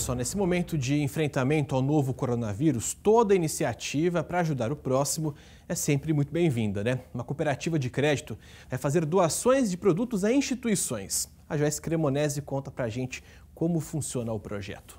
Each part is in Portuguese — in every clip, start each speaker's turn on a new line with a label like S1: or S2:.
S1: Só nesse momento de enfrentamento ao novo coronavírus, toda iniciativa para ajudar o próximo é sempre muito bem-vinda, né? Uma cooperativa de crédito vai fazer doações de produtos a instituições. A Joyce Cremonese conta pra gente como funciona o projeto.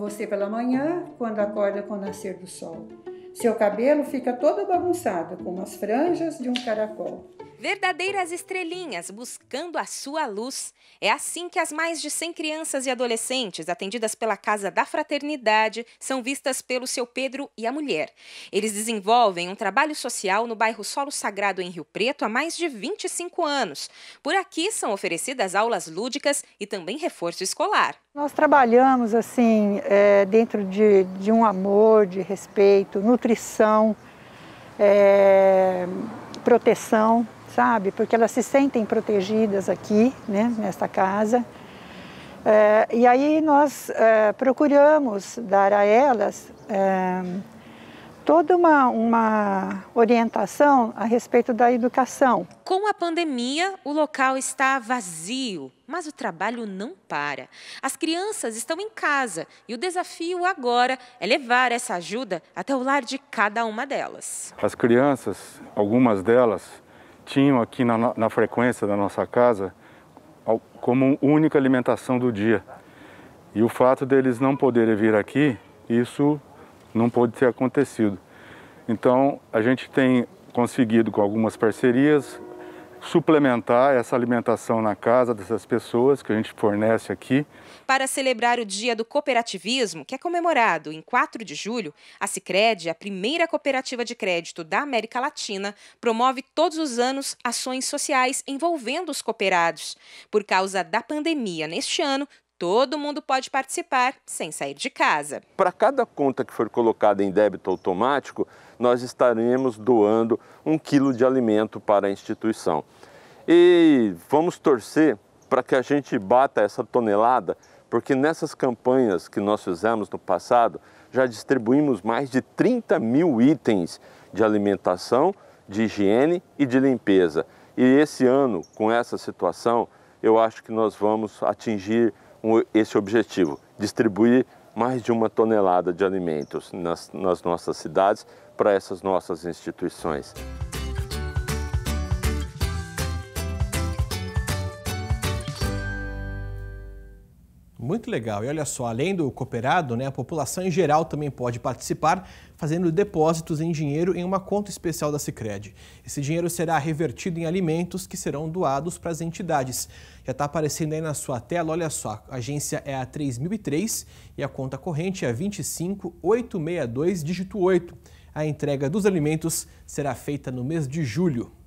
S2: Você pela manhã, quando acorda com o nascer do sol. Seu cabelo fica todo bagunçado, com umas franjas de um caracol
S3: verdadeiras estrelinhas buscando a sua luz. É assim que as mais de 100 crianças e adolescentes atendidas pela Casa da Fraternidade são vistas pelo seu Pedro e a mulher. Eles desenvolvem um trabalho social no bairro Solo Sagrado em Rio Preto há mais de 25 anos. Por aqui são oferecidas aulas lúdicas e também reforço escolar.
S2: Nós trabalhamos assim é, dentro de, de, um amor, de respeito, nutrição, é, proteção sabe? Porque elas se sentem protegidas aqui, né, nesta casa. É, e aí nós é, procuramos dar a elas é, toda uma, uma orientação a respeito da educação.
S3: Com a pandemia, o local está vazio, mas o trabalho não para. As crianças estão em casa e o desafio agora é levar essa ajuda até o lar de cada uma delas.
S4: As crianças, algumas delas, tinham aqui na, na frequência da nossa casa como única alimentação do dia. E o fato deles não poderem vir aqui, isso não pôde ter acontecido. Então, a gente tem conseguido com algumas parcerias suplementar essa alimentação na casa dessas pessoas que a gente fornece aqui.
S3: Para celebrar o Dia do Cooperativismo, que é comemorado em 4 de julho, a Cicred, a primeira cooperativa de crédito da América Latina, promove todos os anos ações sociais envolvendo os cooperados. Por causa da pandemia neste ano, Todo mundo pode participar sem sair de casa.
S5: Para cada conta que for colocada em débito automático, nós estaremos doando um quilo de alimento para a instituição. E vamos torcer para que a gente bata essa tonelada, porque nessas campanhas que nós fizemos no passado, já distribuímos mais de 30 mil itens de alimentação, de higiene e de limpeza. E esse ano, com essa situação, eu acho que nós vamos atingir esse objetivo: distribuir mais de uma tonelada de alimentos nas, nas nossas cidades para essas nossas
S1: instituições. Muito legal. E olha só, além do cooperado, né, a população em geral também pode participar fazendo depósitos em dinheiro em uma conta especial da Sicredi. Esse dinheiro será revertido em alimentos que serão doados para as entidades. Já está aparecendo aí na sua tela, olha só, a agência é a 3003 e a conta corrente é 25862, dígito 8. A entrega dos alimentos será feita no mês de julho.